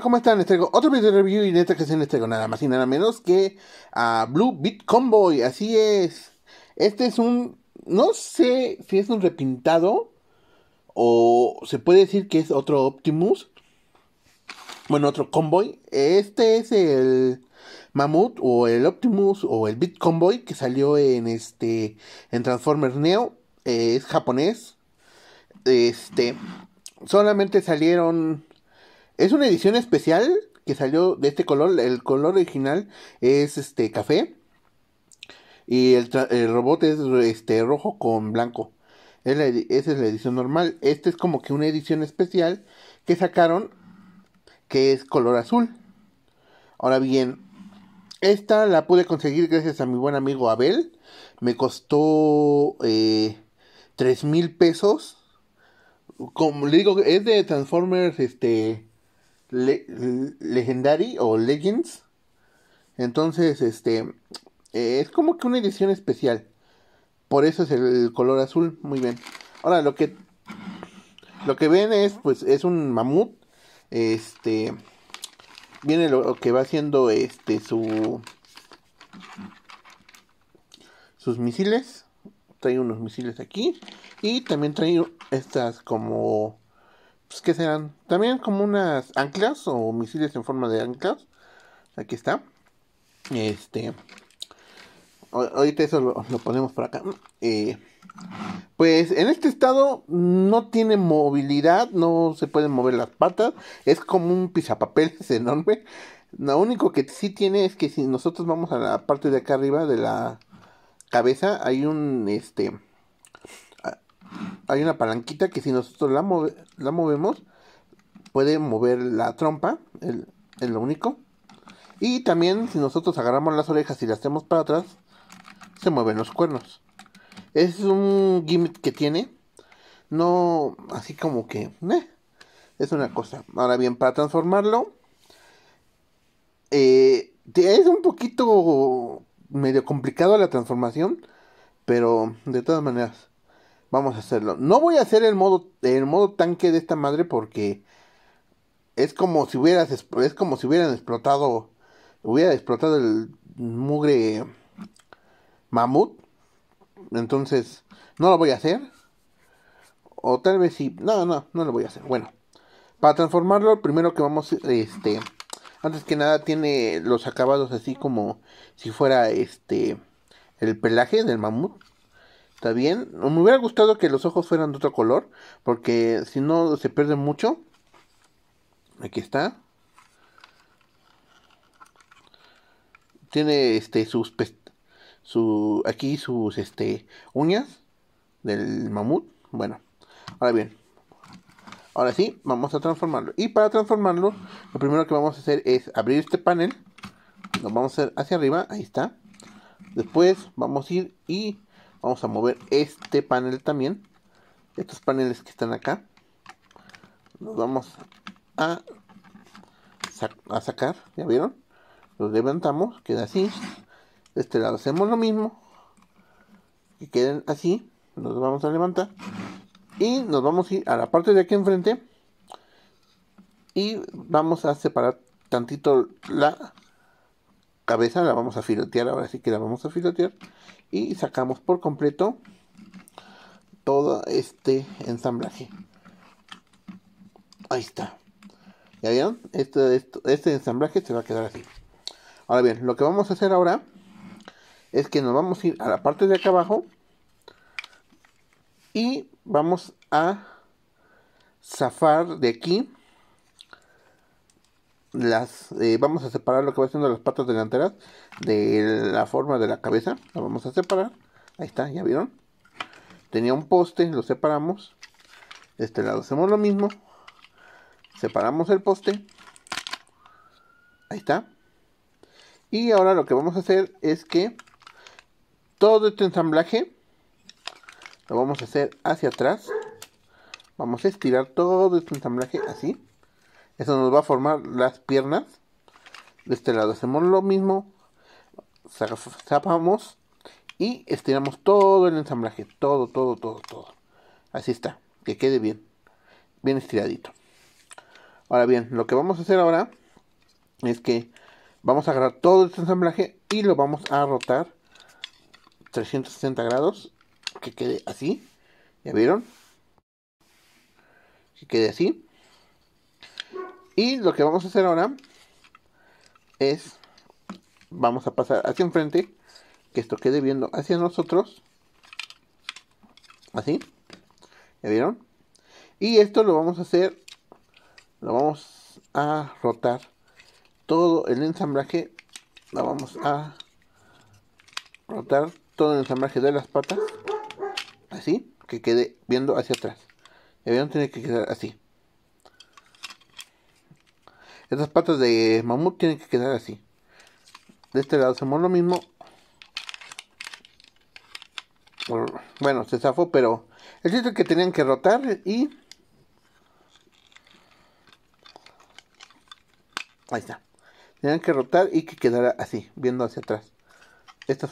¿cómo están? Les traigo otro video de review y en esta ocasión les traigo nada más y nada menos que a ah, Blue Beat Convoy. Así es. Este es un. No sé si es un repintado o se puede decir que es otro Optimus. Bueno, otro Convoy. Este es el Mamut o el Optimus o el Beat Convoy que salió en este. En Transformers Neo. Eh, es japonés. Este. Solamente salieron es una edición especial que salió de este color. El color original es este café. Y el, robot es este rojo con blanco. esa es la edición normal. Esta es como que una edición especial que sacaron que es color azul. Ahora bien, esta la pude conseguir gracias a mi buen amigo Abel. Me costó eh, mil pesos. Como le digo, es de Transformers este Legendary o Legends. Entonces, este, eh, es como que una edición especial. Por eso es el color azul, muy bien. Ahora, lo que, lo que ven es, pues, es un mamut. Este, viene lo, lo que va haciendo, este, su, sus misiles. Trae unos misiles aquí. Y también trae estas como pues, que ¿qué serán? También como unas anclas o misiles en forma de anclas. Aquí está. Este. Ahorita eso lo, ponemos por acá. Eh, pues en este estado no tiene movilidad, no se pueden mover las patas, es como un pisapapel, es enorme. Lo único que sí tiene es que si nosotros vamos a la parte de acá arriba de la cabeza, hay un este hay una palanquita que si nosotros la, movemos, puede mover la trompa, es lo único. Y también si nosotros agarramos las orejas y las hacemos para atrás, se mueven los cuernos. Es un gimmick que tiene. No, así como que... Eh, es una cosa. Ahora bien, para transformarlo... Eh, es un poquito medio complicado la transformación, pero de todas maneras, Vamos a hacerlo. No voy a hacer el modo, el modo tanque de esta madre porque es como si hubieras, es como si hubieran explotado, el mugre mamut. Entonces, no lo voy a hacer. O tal vez sí. No, no, no lo voy a hacer. Bueno, para transformarlo, primero que vamos, este, antes que nada tiene los acabados así como si fuera este, el pelaje del mamut está bien. Me hubiera gustado que los ojos fueran de otro color, porque si no se pierde mucho. Aquí está. Tiene este sus su aquí sus este uñas del mamut. Bueno, ahora bien. Ahora sí, vamos a transformarlo. Y para transformarlo, lo primero que vamos a hacer es abrir este panel. Lo vamos a hacer hacia arriba, ahí está. Después vamos a ir y vamos a mover este panel también estos paneles que están acá los vamos a, sacar ya vieron los levantamos queda así de este lado hacemos lo mismo que queden así nos vamos a levantar y nos vamos a ir a la parte de aquí enfrente y vamos a separar tantito la cabeza la vamos a filotear, ahora sí que la vamos a filotear y sacamos por completo todo este ensamblaje. Ahí está. ¿Ya vieron? Este, este, ensamblaje se va a quedar así. Ahora bien, lo que vamos a hacer ahora es que nos vamos a ir a la parte de acá abajo y vamos a zafar de aquí las eh, vamos a separar lo que va siendo las patas delanteras de la forma de la cabeza. La vamos a separar. Ahí está, ya vieron. Tenía un poste, lo separamos. De este lado hacemos lo mismo. Separamos el poste. Ahí está. Y ahora lo que vamos a hacer es que todo este ensamblaje lo vamos a hacer hacia atrás. Vamos a estirar todo este ensamblaje así. Eso nos va a formar las piernas. De este lado hacemos lo mismo. Zapamos y estiramos todo el ensamblaje. Todo, todo, todo, todo. Así está. Que quede bien. Bien estiradito. Ahora bien, lo que vamos a hacer ahora es que vamos a agarrar todo este ensamblaje y lo vamos a rotar 360 grados. Que quede así. ¿Ya vieron? Que quede así. Y lo que vamos a hacer ahora es, vamos a pasar hacia enfrente, que esto quede viendo hacia nosotros. Así. ¿Ya vieron? Y esto lo vamos a hacer, lo vamos a rotar todo el ensamblaje, lo vamos a rotar todo el ensamblaje de las patas, así, que quede viendo hacia atrás. ya vieron? tiene que quedar así. Estas patas de mamut tienen que quedar así. De este lado hacemos lo mismo. Bueno, se zafó, pero el chiste que tenían que rotar y... Ahí está. Tenían que rotar y que quedara así, viendo hacia atrás. Estas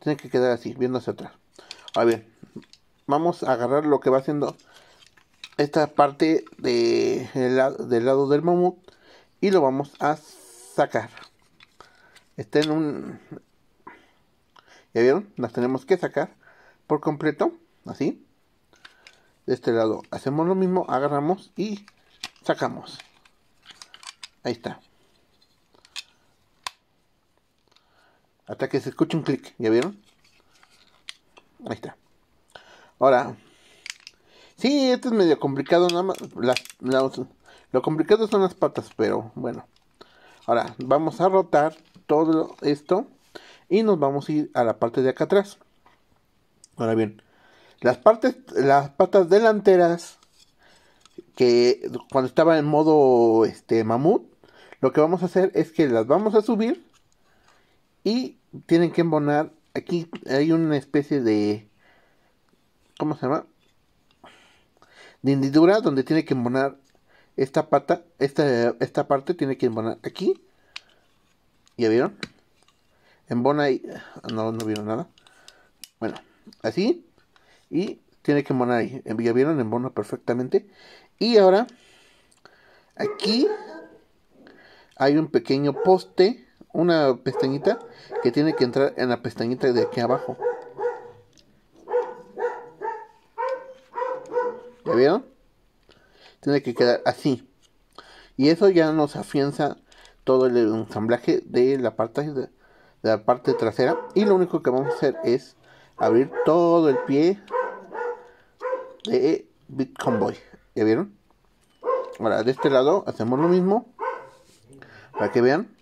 tienen que quedar así, viendo hacia atrás. A ver, vamos a agarrar lo que va haciendo esta parte de, del, lado del mamut y lo vamos a sacar está en un ya vieron las tenemos que sacar por completo así de este lado hacemos lo mismo agarramos y sacamos ahí está hasta que se escuche un clic ya vieron ahí está ahora Sí, esto es medio complicado, nada más. lo complicado son las patas, pero bueno. Ahora, vamos a rotar todo esto y nos vamos a ir a la parte de acá atrás. Ahora bien, las, partes, las patas delanteras, que cuando estaba en modo este, mamut, lo que vamos a hacer es que las vamos a subir y tienen que embonar. Aquí hay una especie de... ¿Cómo se llama? de hendidura donde tiene que embonar esta pata, esta, esta parte tiene que embonar aquí. ¿Ya vieron? Embona y... No, no vieron nada. Bueno, así. Y tiene que embonar ahí. Em, ¿Ya vieron? Embona perfectamente. Y ahora, aquí hay un pequeño poste, una pestañita que tiene que entrar en la pestañita de aquí abajo. ¿Ya vieron? Tiene que quedar así. Y eso ya nos afianza todo el ensamblaje de la parte, de la parte trasera. Y lo único que vamos a hacer es abrir todo el pie de Bitconvoy ¿Ya vieron? Ahora, de este lado hacemos lo mismo. Para que vean.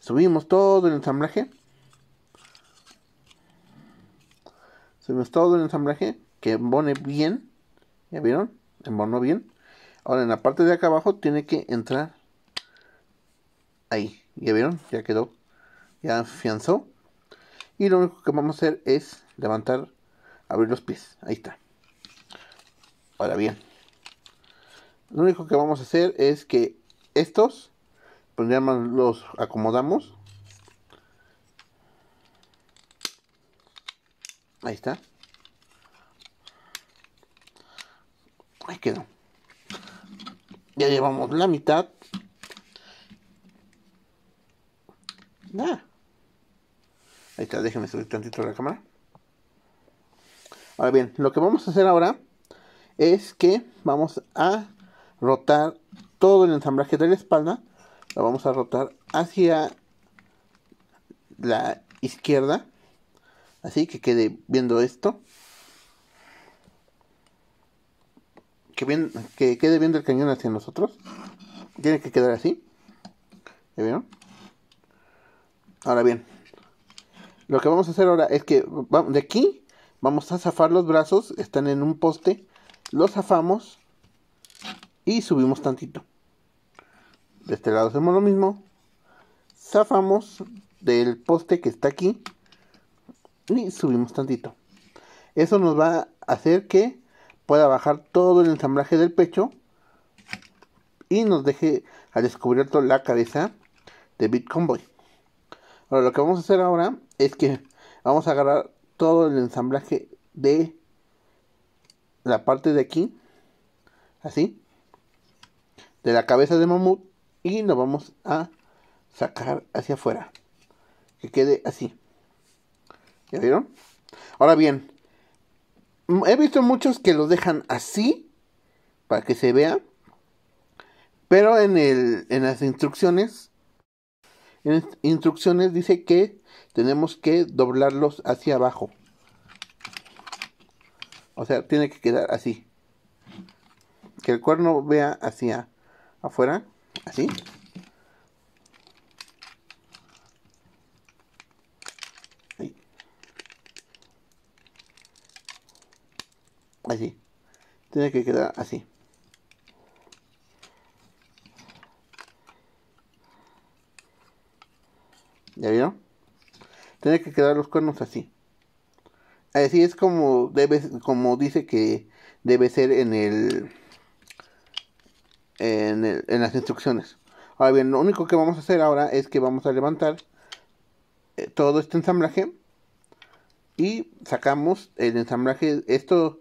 Subimos todo el ensamblaje. Subimos todo el ensamblaje. Que pone bien. ¿Ya vieron? Embornó bien. Ahora en la parte de acá abajo tiene que entrar ahí. ¿Ya vieron? Ya quedó. Ya afianzó. Y lo único que vamos a hacer es levantar, abrir los pies. Ahí está. Ahora bien. Lo único que vamos a hacer es que estos, los acomodamos. Ahí está. quedó. Ya llevamos la mitad. Ahí está, déjenme subir tantito la cámara. Ahora bien, lo que vamos a hacer ahora es que vamos a rotar todo el ensamblaje de la espalda. Lo vamos a rotar hacia la izquierda. Así que quede viendo esto. que, quede bien el cañón hacia nosotros. Tiene que quedar así. ¿Ya vieron? Ahora bien, lo que vamos a hacer ahora es que de aquí vamos a zafar los brazos, están en un poste, los zafamos y subimos tantito. De este lado hacemos lo mismo, zafamos del poste que está aquí y subimos tantito. Eso nos va a hacer que pueda bajar todo el ensamblaje del pecho y nos deje al descubierto la cabeza de BitCon Ahora lo que vamos a hacer ahora es que vamos a agarrar todo el ensamblaje de la parte de aquí, así, de la cabeza de mamut y lo vamos a sacar hacia afuera, que quede así. ¿Ya vieron? Ahora bien, He visto muchos que lo dejan así para que se vea. Pero en, el, en las instrucciones, en las instrucciones dice que tenemos que doblarlos hacia abajo. O sea, tiene que quedar así. Que el cuerno vea hacia afuera, así. Así. Tiene que quedar así. ¿Ya vieron? Tiene que quedar los cuernos así. Así es como debe, como dice que debe ser en el, en en las instrucciones. Ahora bien, lo único que vamos a hacer ahora es que vamos a levantar eh, todo este ensamblaje y sacamos el ensamblaje. Esto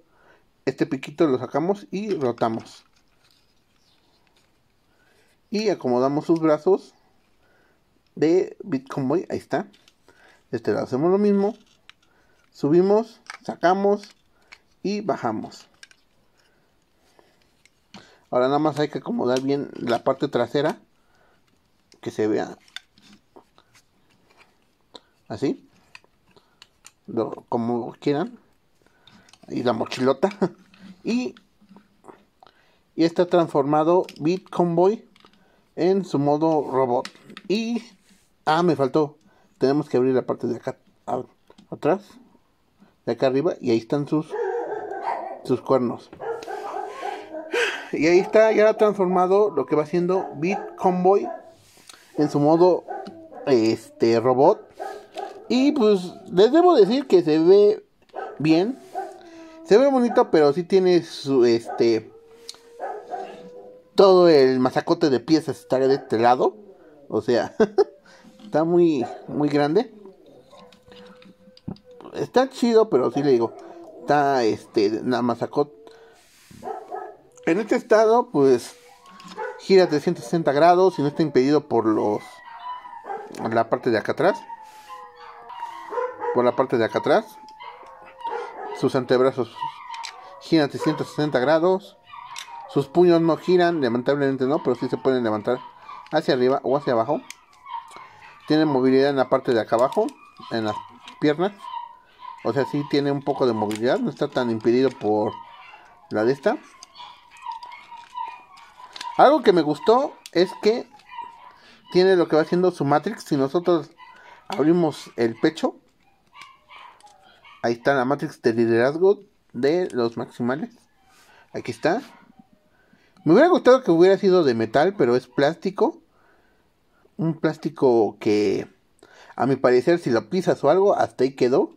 este piquito lo sacamos y rotamos. Y acomodamos sus brazos de Bitcoin Boy. Ahí está. este lado hacemos lo mismo. Subimos, sacamos y bajamos. Ahora nada más hay que acomodar bien la parte trasera. Que se vea. Así. como quieran y la mochilota. y, y está transformado Beat Convoy en su modo robot. Y. Ah, me faltó. Tenemos que abrir la parte de acá atrás. De acá arriba. Y ahí están sus. Sus cuernos. Y ahí está ya transformado lo que va haciendo Beat Convoy en su modo este robot. Y pues les debo decir que se ve bien. Se ve bonito, pero si tiene su, este, todo el masacote de piezas está de este lado. O sea, está muy, muy grande. Está chido, pero sí le digo, está, este, la masacote. En este estado, pues, gira 360 grados y no está impedido por los, la parte de acá atrás. Por la parte de acá atrás. Sus antebrazos giran 360 grados. Sus puños no giran, lamentablemente no, pero sí se pueden levantar hacia arriba o hacia abajo. Tiene movilidad en la parte de acá abajo, en las piernas. O sea, sí tiene un poco de movilidad, no está tan impedido por la de esta. Algo que me gustó es que tiene lo que va haciendo su Matrix. Si nosotros abrimos el pecho, Ahí está la matrix de liderazgo de los maximales. Aquí está. Me hubiera gustado que hubiera sido de metal, pero es plástico. Un plástico que, a mi parecer, si lo pisas o algo, hasta ahí quedó.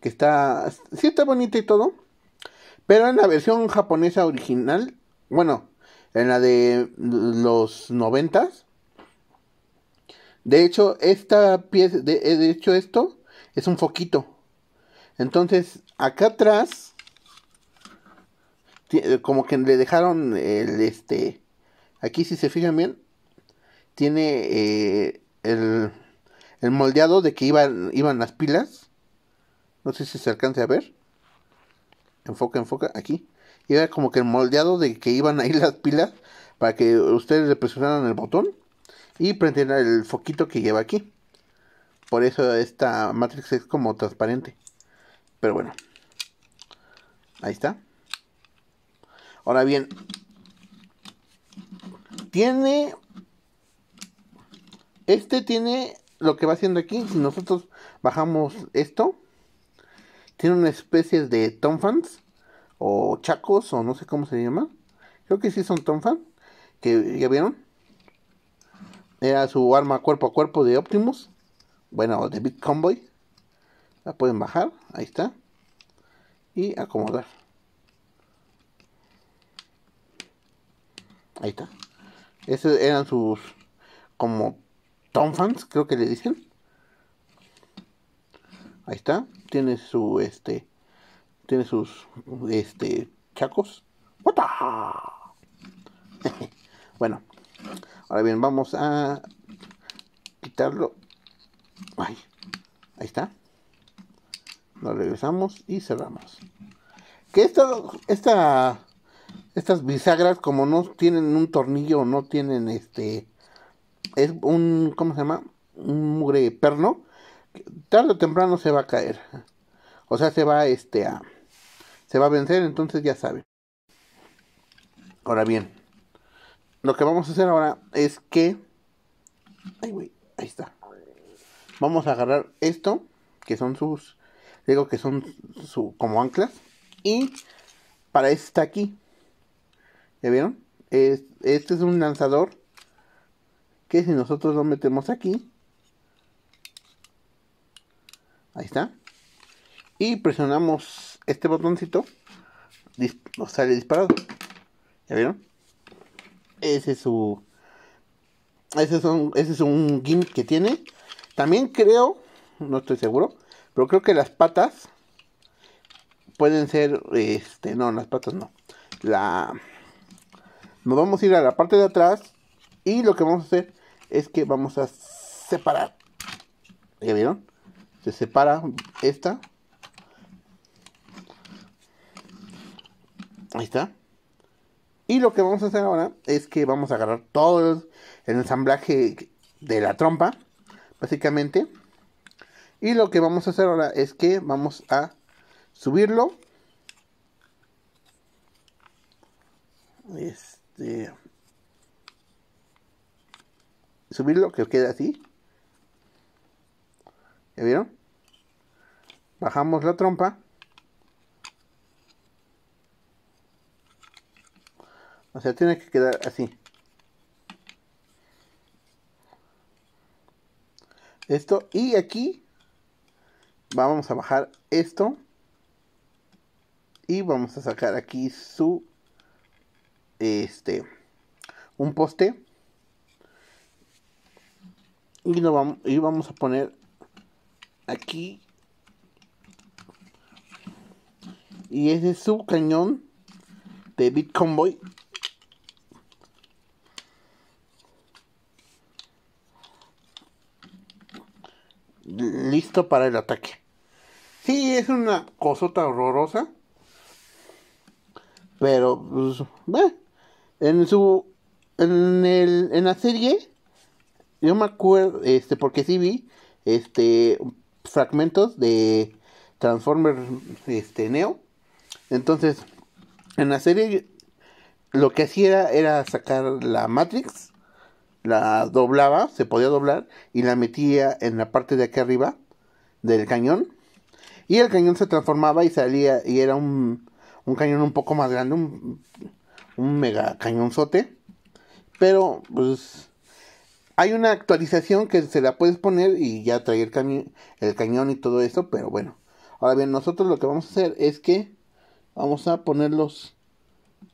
Que está, sí está bonita y todo. Pero en la versión japonesa original, bueno, en la de los noventas. De hecho, esta pieza, de, de hecho esto es un foquito. Entonces, acá atrás, eh, como que le dejaron el este. Aquí, si se fijan bien, tiene eh, el, el, moldeado de que iban, iban las pilas. No sé si se alcance a ver. Enfoca, enfoca, aquí. Y era como que el moldeado de que iban ahí las pilas para que ustedes le presionaran el botón y prendieran el foquito que lleva aquí. Por eso esta Matrix es como transparente. Pero bueno. Ahí está. Ahora bien. Tiene... Este tiene lo que va haciendo aquí. Si nosotros bajamos esto. Tiene una especie de Tomfans. O chacos. O no sé cómo se llama. Creo que sí son Tomfans. Que ya vieron. Era su arma cuerpo a cuerpo de Optimus. Bueno, de Big Convoy la pueden bajar, ahí está, y acomodar. Ahí está. Esos eran sus como Tom fans, creo que le dicen. Ahí está, tiene su este tiene sus este chacos. bueno, ahora bien, vamos a quitarlo. Ay, ahí está. Lo regresamos y cerramos. Que esta, esta, estas bisagras, como no tienen un tornillo, no tienen este. Es un. ¿Cómo se llama? Un mugre perno. Tarde o temprano se va a caer. O sea, se va este a. Se va a vencer, entonces ya saben. Ahora bien, lo que vamos a hacer ahora es que. Ay, ahí está. Vamos a agarrar esto, que son sus digo que son su, como anclas. Y para este está aquí. ¿Ya vieron? este es un lanzador que si nosotros lo metemos aquí, ahí está, y presionamos este botoncito, nos sale disparado. ¿Ya vieron? Ese es su... Ese es, un, ese es un gimmick que tiene. También creo, no estoy seguro, pero creo que las patas pueden ser, este, no, las patas no. La, nos vamos a ir a la parte de atrás y lo que vamos a hacer es que vamos a separar. ¿Ya vieron? Se separa esta. Ahí está. Y lo que vamos a hacer ahora es que vamos a agarrar todo el ensamblaje de la trompa, básicamente. Y lo que vamos a hacer ahora es que vamos a subirlo. Este. Subirlo, que quede así. ¿Ya vieron? Bajamos la trompa. O sea, tiene que quedar así. Esto. Y aquí vamos a bajar esto y vamos a sacar aquí su este un poste y, lo vamos, y vamos a poner aquí y ese es su cañón de Bit Convoy listo para el ataque Sí, es una cosota horrorosa. Pero, pues, en su. En, el, en la serie, yo me acuerdo, este, porque sí vi, este, fragmentos de Transformers, este, Neo. Entonces, en la serie, lo que hacía era, era sacar la Matrix, la doblaba, se podía doblar, y la metía en la parte de aquí arriba del cañón y el cañón se transformaba y salía, y era un, cañón un poco más grande, un, un mega cañonzote. Pero, pues, hay una actualización que se la puedes poner y ya trae el, cañón y todo eso, pero bueno. Ahora bien, nosotros lo que vamos a hacer es que vamos a ponerlos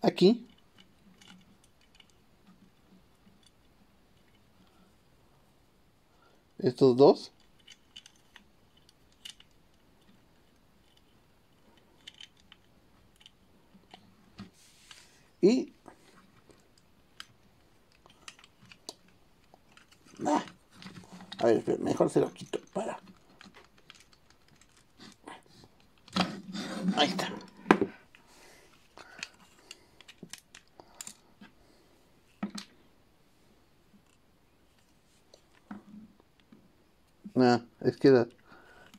aquí. Estos dos. Y... Ah, a mejor se lo quito. Para. Ahí está. Ah, es que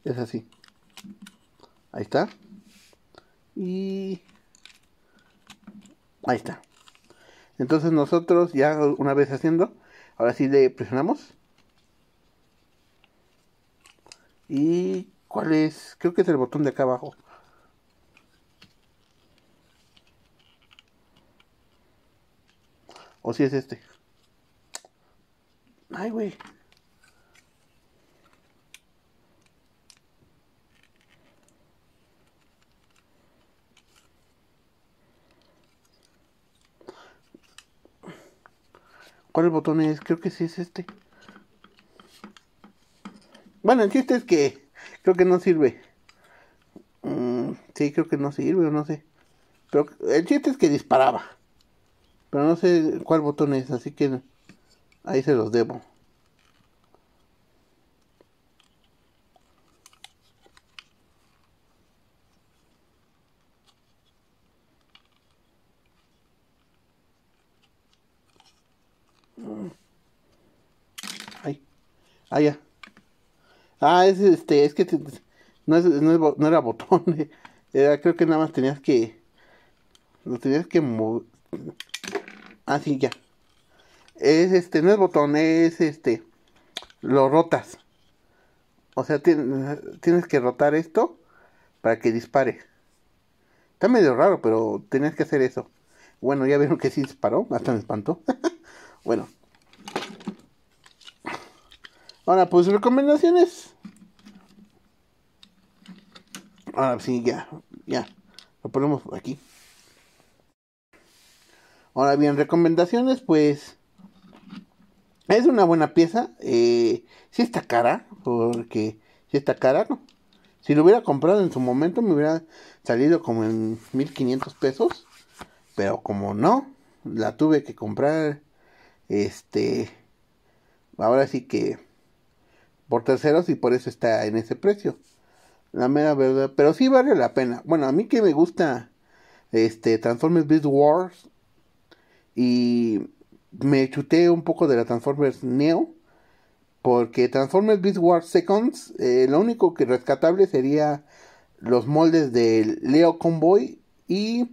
es así. Ahí está. Y Ahí está. Entonces nosotros ya una vez haciendo, ahora sí le presionamos. ¿Y cuál es? Creo que es el botón de acá abajo. O si es este. Ay, güey. el botón es? Creo que sí es este. Bueno, el chiste es que creo que no sirve. si mm, sí, creo que no sirve o no sé. Pero el chiste es que disparaba. Pero no sé cuál botón es, así que ahí se los debo. Ay. Ah, ya. Ah, es este, es que no, era botón. creo que nada más tenías que. Lo tenías que mover. Ah, sí, ya. Es este, no es botón, es este. Lo rotas. O sea, tienes que rotar esto para que dispare. Está medio raro, pero tenías que hacer eso. Bueno, ya vieron que sí disparó, hasta me espantó. Bueno. Ahora, pues recomendaciones. Ahora sí, ya, ya. Lo ponemos aquí. Ahora bien, recomendaciones, pues... Es una buena pieza. Si eh, sí está cara, porque sí está cara. ¿no? Si lo hubiera comprado en su momento me hubiera salido como en 1500 pesos. Pero como no, la tuve que comprar este, ahora sí que por terceros y por eso está en ese precio. La mera verdad, pero sí vale la pena. Bueno, a mí que me gusta este Transformers Beast Wars y me chuté un poco de la Transformers Neo porque Transformers Beast Wars Seconds eh, lo único que rescatable sería los moldes del Leo Convoy y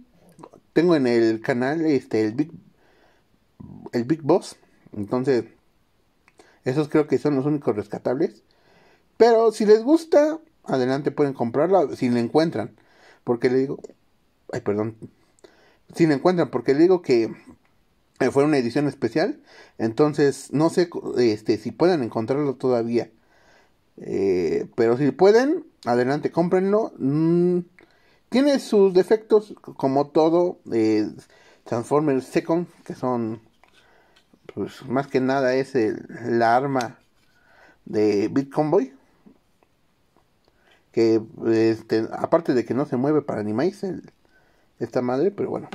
tengo en el canal este el Big el Big Boss. Entonces, esos creo que son los únicos rescatables. Pero si les gusta, adelante pueden comprarlo si la encuentran. Porque le digo, ay, perdón. Si la encuentran, porque le digo que eh, fue una edición especial. Entonces, no sé este, si pueden encontrarlo todavía. Eh, pero si pueden, adelante, cómprenlo. Mm, tiene sus defectos, como todo eh, Transformers Second, que son pues más que nada es el, la arma de Bitconvoy. Que este, aparte de que no se mueve para animáis el, esta madre, pero bueno.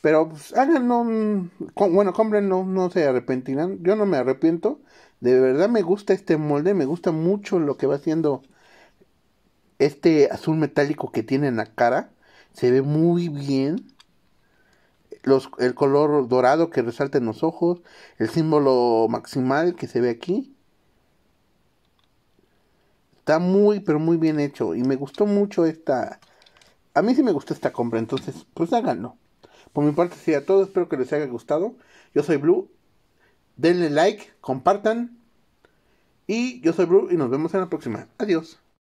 Pero pues, hagan un. bueno, compren, no, no se arrepentirán. Yo no me arrepiento. De verdad me gusta este molde, me gusta mucho lo que va haciendo este azul metálico que tiene en la cara. Se ve muy bien el color dorado que resalta en los ojos, el símbolo maximal que se ve aquí. Está muy, pero muy bien hecho. Y me gustó mucho esta... A mí sí me gustó esta compra, entonces, pues háganlo. Por mi parte, sí, a todos espero que les haya gustado. Yo soy Blue. Denle like, compartan. Y yo soy Blue y nos vemos en la próxima. Adiós.